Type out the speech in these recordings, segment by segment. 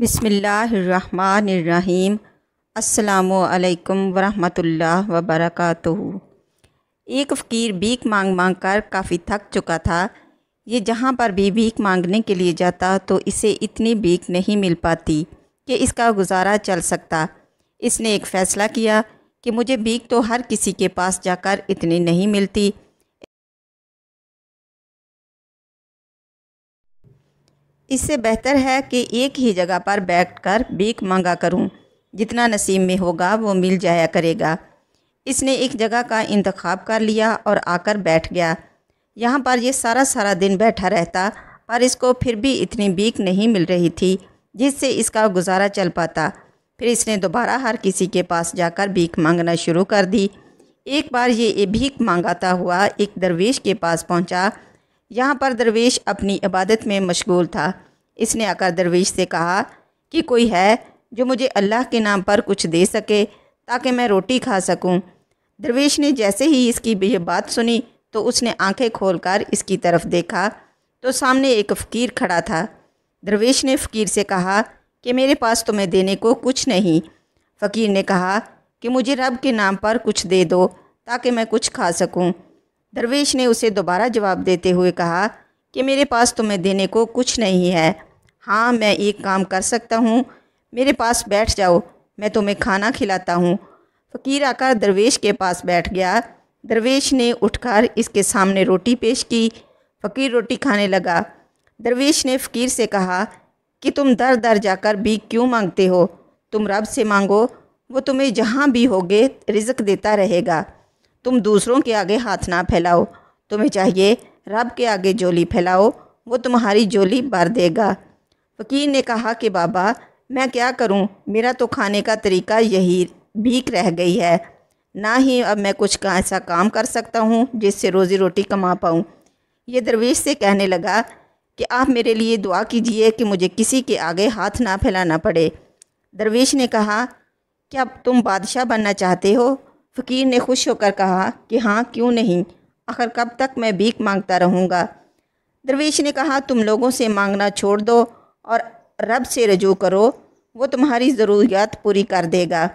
बिसमीम् अल्लाम वरहमतुल्लाह वबरकatuh एक फ़कीर भीख मांग मांग कर काफ़ी थक चुका था ये जहाँ पर भी भीख मांगने के लिए जाता तो इसे इतनी भीख नहीं मिल पाती कि इसका गुजारा चल सकता इसने एक फ़ैसला किया कि मुझे भीख तो हर किसी के पास जाकर इतनी नहीं मिलती इससे बेहतर है कि एक ही जगह पर बैठकर भीख मांगा करूं। जितना नसीब में होगा वो मिल जाया करेगा इसने एक जगह का इंतखब कर लिया और आकर बैठ गया यहाँ पर यह सारा सारा दिन बैठा रहता पर इसको फिर भी इतनी भीख नहीं मिल रही थी जिससे इसका गुजारा चल पाता फिर इसने दोबारा हर किसी के पास जाकर भीख मांगना शुरू कर दी एक बार ये भीख मांगाता हुआ एक दरवेश के पास पहुँचा यहाँ पर दरवेश अपनी इबादत में मशगूल था इसने आकर दरवेश से कहा कि कोई है जो मुझे अल्लाह के नाम पर कुछ दे सके ताकि मैं रोटी खा सकूं। दरवेश ने जैसे ही इसकी यह बात सुनी तो उसने आंखें खोलकर इसकी तरफ देखा तो सामने एक फ़कीर खड़ा था दरवेश ने फ़कीर से कहा कि मेरे पास तुम्हें देने को कुछ नहीं फ़कीर ने कहा कि मुझे रब के नाम पर कुछ दे दो ताकि मैं कुछ खा सकूँ दरवेश ने उसे दोबारा जवाब देते हुए कहा कि मेरे पास तुम्हें देने को कुछ नहीं है हाँ मैं एक काम कर सकता हूँ मेरे पास बैठ जाओ मैं तुम्हें खाना खिलाता हूँ फ़कीर आकर दरवेश के पास बैठ गया दरवेश ने उठकर इसके सामने रोटी पेश की फ़कीर रोटी खाने लगा दरवेश ने फ़कीर से कहा कि तुम दर दर जाकर भी क्यों मांगते हो तुम रब से मांगो वो तुम्हें जहाँ भी होगे रिजक देता रहेगा तुम दूसरों के आगे हाथ ना फैलाओ तुम्हें चाहिए रब के आगे जोली फैलाओ वो तुम्हारी जोली भर देगा फ़कीर ने कहा कि बाबा मैं क्या करूं? मेरा तो खाने का तरीका यही भीख रह गई है ना ही अब मैं कुछ का ऐसा काम कर सकता हूं जिससे रोज़ी रोटी कमा पाऊं। ये दरवेश से कहने लगा कि आप मेरे लिए दुआ कीजिए कि मुझे किसी के आगे हाथ ना फैलाना पड़े दरवेश ने कहा क्या तुम बादशाह बनना चाहते हो फ़कीर ने खुश होकर कहा कि हाँ क्यों नहीं आखिर कब तक मैं भीख मांगता रहूँगा दरवेश ने कहा तुम लोगों से मांगना छोड़ दो और रब से रजू करो वो तुम्हारी ज़रूरियात पूरी कर देगा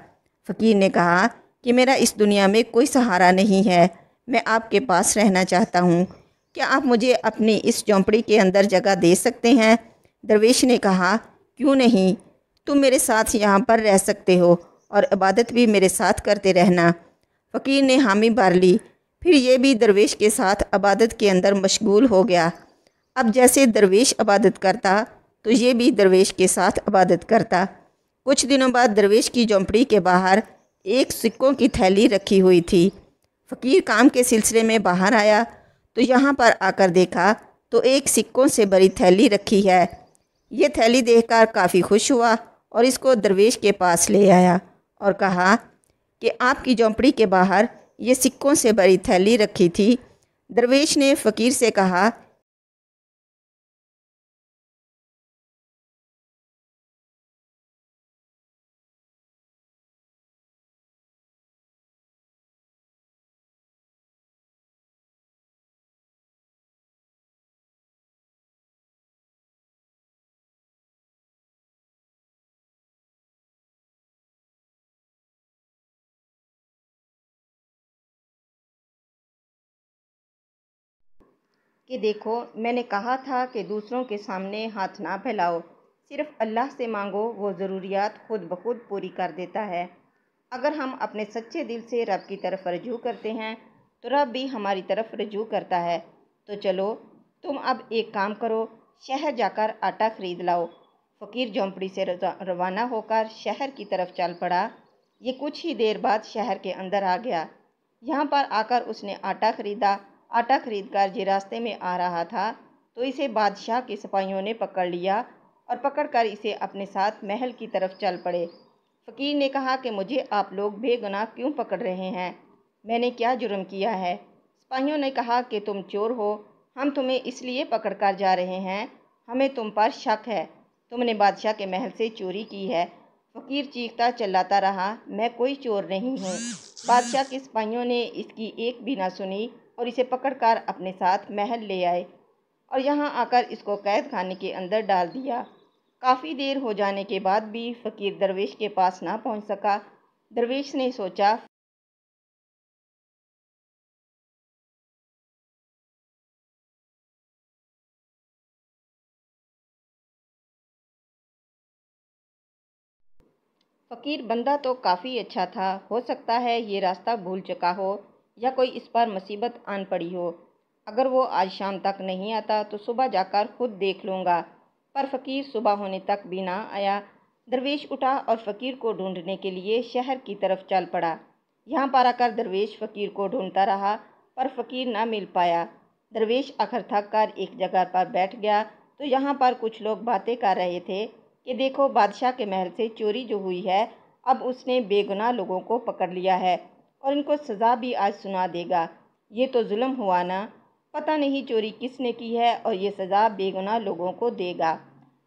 फ़कीर ने कहा कि मेरा इस दुनिया में कोई सहारा नहीं है मैं आपके पास रहना चाहता हूँ क्या आप मुझे अपनी इस झोंपड़ी के अंदर जगह दे सकते हैं दरवेश ने कहा क्यों नहीं तुम मेरे साथ यहाँ पर रह सकते हो और इबादत भी मेरे साथ करते रहना फ़कीर ने हामी भर ली फिर ये भी दरवेश के साथ इबादत के अंदर मशगूल हो गया अब जैसे दरवेश इबादत करता तो ये भी दरवेश के साथ इबादत करता कुछ दिनों बाद दरवेश की झोंपड़ी के बाहर एक सिक्कों की थैली रखी हुई थी फ़कीर काम के सिलसिले में बाहर आया तो यहाँ पर आकर देखा तो एक सिक्कों से भरी थैली रखी है ये थैली देखकर काफ़ी खुश हुआ और इसको दरवेश के पास ले आया और कहा कि आपकी झोंपड़ी के बाहर ये सिक्कों से भरी थैली रखी थी दरवेश ने फ़कीर से कहा कि देखो मैंने कहा था कि दूसरों के सामने हाथ ना फैलाओ सिर्फ अल्लाह से मांगो वो ज़रूरियात खुद ब खुद पूरी कर देता है अगर हम अपने सच्चे दिल से रब की तरफ रजू करते हैं तो रब भी हमारी तरफ रजू करता है तो चलो तुम अब एक काम करो शहर जाकर आटा खरीद लाओ फ़कीर झोंपड़ी से रवाना होकर शहर की तरफ चल पड़ा ये कुछ ही देर बाद शहर के अंदर आ गया यहाँ पर आकर उसने आटा खरीदा आटा खरीदकर जे रास्ते में आ रहा था तो इसे बादशाह के सिपाहियों ने पकड़ लिया और पकड़कर इसे अपने साथ महल की तरफ चल पड़े फ़कीर ने कहा कि मुझे आप लोग बेगुनाह क्यों पकड़ रहे हैं मैंने क्या जुर्म किया है सिपाहियों ने कहा कि तुम चोर हो हम तुम्हें इसलिए पकड़ कर जा रहे हैं हमें तुम पर शक है तुमने बादशाह के महल से चोरी की है फ़कीर चीखता चिल्लाता रहा मैं कोई चोर नहीं हूँ बादशाह के सिपाहियों ने इसकी एक भी ना सुनी और इसे पकड़कर अपने साथ महल ले आए और यहाँ आकर इसको कैद खाने के अंदर डाल दिया काफ़ी देर हो जाने के बाद भी फ़कीर दरवेश के पास ना पहुँच सका दरवेश ने सोचा फ़कीर बंदा तो काफ़ी अच्छा था हो सकता है ये रास्ता भूल चुका हो या कोई इस पर मुसीबत आन पड़ी हो अगर वो आज शाम तक नहीं आता तो सुबह जाकर खुद देख लूँगा पर फ़कीर सुबह होने तक भी ना आया दरवेश उठा और फ़कीर को ढूंढने के लिए शहर की तरफ चल पड़ा यहाँ पर आकर दरवेश फ़कीर को ढूंढता रहा पर फ़कीर ना मिल पाया दरवेश आखिर थक कर एक जगह पर बैठ गया तो यहाँ पर कुछ लोग बातें कर रहे थे कि देखो बादशाह के महल से चोरी जो हुई है अब उसने बेगुनाह लोगों को पकड़ लिया है और इनको सज़ा भी आज सुना देगा ये तो जुल्म हुआ ना पता नहीं चोरी किसने की है और ये सज़ा बेगुनाह लोगों को देगा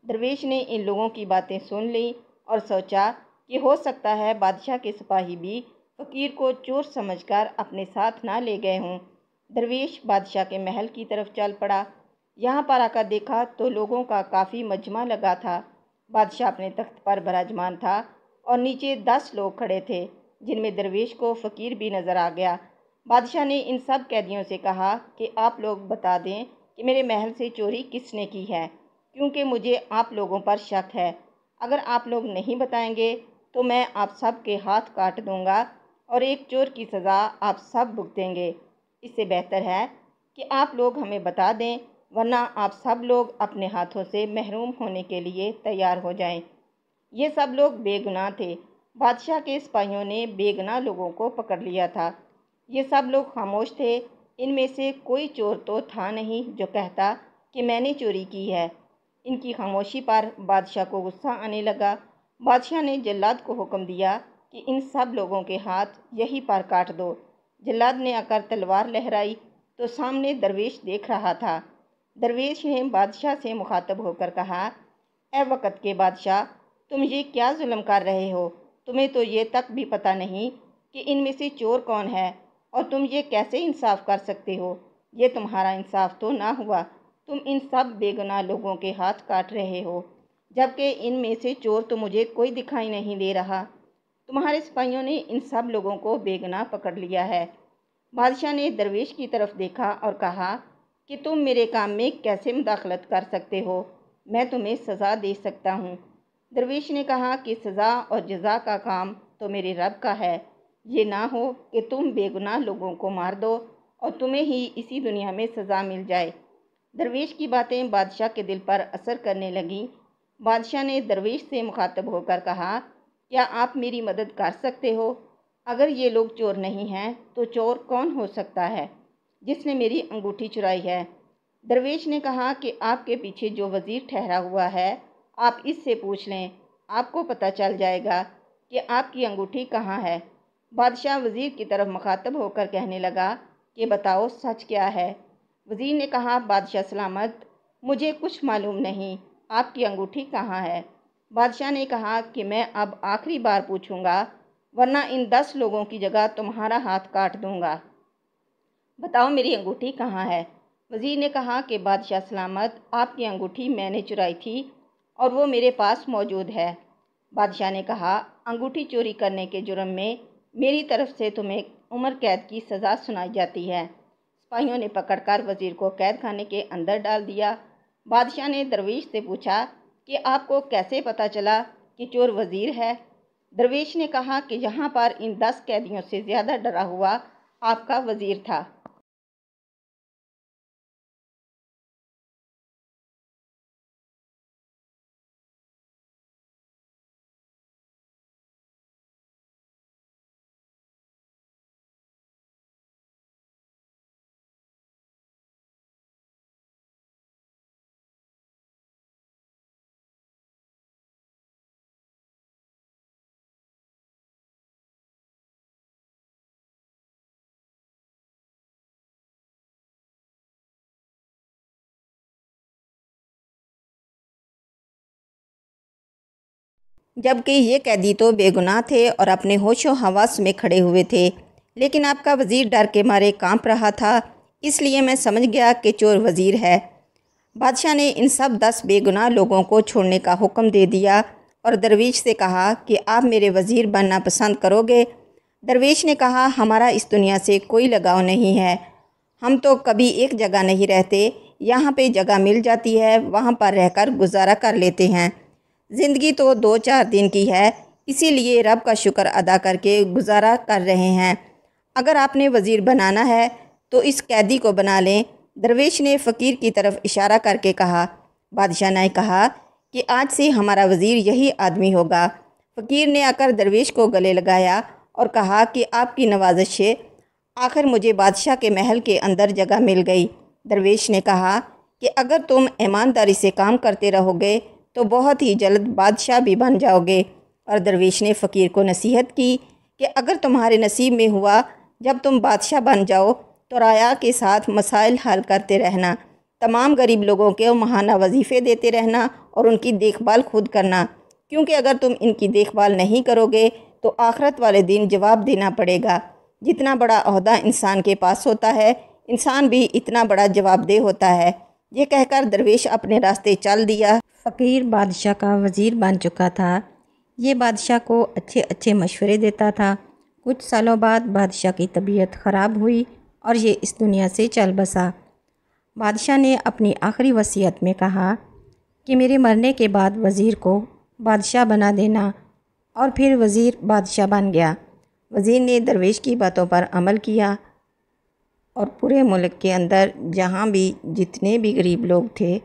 दरवेश ने इन लोगों की बातें सुन ली और सोचा कि हो सकता है बादशाह के सिपाही भी फ़कीर को चोर समझकर अपने साथ ना ले गए हों दरवेश बादशाह के महल की तरफ चल पड़ा यहाँ पर आकर देखा तो लोगों का काफ़ी मजमा लगा था बादशाह अपने तख्त पर बराजमान था और नीचे दस लोग खड़े थे जिनमें दरवेश को फ़कीर भी नज़र आ गया बादशाह ने इन सब कैदियों से कहा कि आप लोग बता दें कि मेरे महल से चोरी किसने की है क्योंकि मुझे आप लोगों पर शक है अगर आप लोग नहीं बताएंगे तो मैं आप सब के हाथ काट दूंगा और एक चोर की सज़ा आप सब भुगतेंगे इससे बेहतर है कि आप लोग हमें बता दें वरना आप सब लोग अपने हाथों से महरूम होने के लिए तैयार हो जाएं। ये सब लोग बेगुनाह थे बादशाह के सिपाहियों ने बेगना लोगों को पकड़ लिया था ये सब लोग खामोश थे इनमें से कोई चोर तो था नहीं जो कहता कि मैंने चोरी की है इनकी खामोशी पर बादशाह को गुस्सा आने लगा बादशाह ने जल्लाद को हुक्म दिया कि इन सब लोगों के हाथ यही पर काट दो जल्लाद ने आकर तलवार लहराई तो सामने दरवेश देख रहा था दरवेश ने बादशाह से मुखातब होकर कहा ए वक़्त के बादशाह तुम ये क्या जुल्म कर रहे हो तुम्हें तो ये तक भी पता नहीं कि इनमें से चोर कौन है और तुम ये कैसे इंसाफ कर सकते हो ये तुम्हारा इंसाफ तो ना हुआ तुम इन सब बेगुनाह लोगों के हाथ काट रहे हो जबकि इनमें से चोर तो मुझे कोई दिखाई नहीं दे रहा तुम्हारे सिपाहियों ने इन सब लोगों को बेगुनाह पकड़ लिया है बादशाह ने दरवेश की तरफ देखा और कहा कि तुम मेरे काम में कैसे मुदाखलत कर सकते हो मैं तुम्हें सज़ा दे सकता हूँ दरवेश ने कहा कि सज़ा और जजा का काम तो मेरे रब का है ये ना हो कि तुम बेगुनाह लोगों को मार दो और तुम्हें ही इसी दुनिया में सज़ा मिल जाए दरवेश की बातें बादशाह के दिल पर असर करने लगीं बादशाह ने दरवेश से मुखातब होकर कहा क्या आप मेरी मदद कर सकते हो अगर ये लोग चोर नहीं हैं तो चोर कौन हो सकता है जिसने मेरी अंगूठी चुराई है दरवेश ने कहा कि आपके पीछे जो वज़ीर ठहरा हुआ है आप इससे पूछ लें आपको पता चल जाएगा कि आपकी अंगूठी कहाँ है बादशाह वज़ीर की तरफ मखातब होकर कहने लगा कि बताओ सच क्या है वज़ीर ने कहा बादशाह सलामत मुझे कुछ मालूम नहीं आपकी अंगूठी कहाँ है बादशाह ने कहा कि मैं अब आखिरी बार पूछूंगा वरना इन दस लोगों की जगह तुम्हारा हाथ काट दूंगा बताओ मेरी अंगूठी कहाँ है वज़ीर ने कहा कि बादशाह सलामत आपकी अंगूठी मैंने चुराई थी और वो मेरे पास मौजूद है बादशाह ने कहा अंगूठी चोरी करने के जुर्म में मेरी तरफ से तुम्हें उम्र कैद की सज़ा सुनाई जाती है सिपाहियों ने पकड़कर वज़ीर को कैद खाने के अंदर डाल दिया बादशाह ने दरवेश से पूछा कि आपको कैसे पता चला कि चोर वज़ीर है दरवेश ने कहा कि यहाँ पर इन दस कैदियों से ज़्यादा डरा हुआ आपका वज़ीर था जबकि ये कैदी तो बेगुनाह थे और अपने होशो हवास में खड़े हुए थे लेकिन आपका वज़ीर डर के मारे कांप रहा था इसलिए मैं समझ गया कि चोर वज़ीर है बादशाह ने इन सब दस बेगुनाह लोगों को छोड़ने का हुक्म दे दिया और दरवेश से कहा कि आप मेरे वज़ीर बनना पसंद करोगे दरवेश ने कहा हमारा इस दुनिया से कोई लगाव नहीं है हम तो कभी एक जगह नहीं रहते यहाँ पे जगह मिल जाती है वहाँ पर रहकर गुजारा कर लेते हैं ज़िंदगी तो दो चार दिन की है इसीलिए रब का शुक्र अदा करके गुजारा कर रहे हैं अगर आपने वज़ीर बनाना है तो इस कैदी को बना लें दरवेश ने फ़कीर की तरफ इशारा करके कहा बादशाह ने कहा कि आज से हमारा वज़ीर यही आदमी होगा फ़कीर ने आकर दरवेश को गले लगाया और कहा कि आपकी नवाजश है आखिर मुझे बादशाह के महल के अंदर जगह मिल गई दरवेश ने कहा कि अगर तुम ईमानदारी से काम करते रहोगे तो बहुत ही जल्द बादशाह भी बन जाओगे और दरवेश ने फ़कीर को नसीहत की कि अगर तुम्हारे नसीब में हुआ जब तुम बादशाह बन जाओ तो राया के साथ मसाइल हल करते रहना तमाम गरीब लोगों के महाना वजीफ़े देते रहना और उनकी देखभाल खुद करना क्योंकि अगर तुम इनकी देखभाल नहीं करोगे तो आखरत वाले दिन जवाब देना पड़ेगा जितना बड़ा अहदा इंसान के पास होता है इंसान भी इतना बड़ा जवाबदेह होता है ये कहकर दरवेश अपने रास्ते चल दिया फ़कीर बादशाह का वज़ीर बन चुका था ये बादशाह को अच्छे अच्छे मशवरे देता था कुछ सालों बाद बादशाह की तबीयत ख़राब हुई और ये इस दुनिया से चल बसा बादशाह ने अपनी आखिरी वसीयत में कहा कि मेरे मरने के बाद वज़ीर को बादशाह बना देना और फिर वज़ीर बादशाह बन गया वज़ीर ने दरवेश की बातों पर अमल किया और पूरे मुल्क के अंदर जहाँ भी जितने भी गरीब लोग थे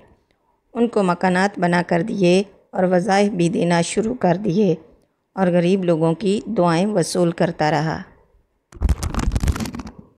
उनको मकानात बना कर दिए और वज़ाइफ भी देना शुरू कर दिए और गरीब लोगों की दुआएं वसूल करता रहा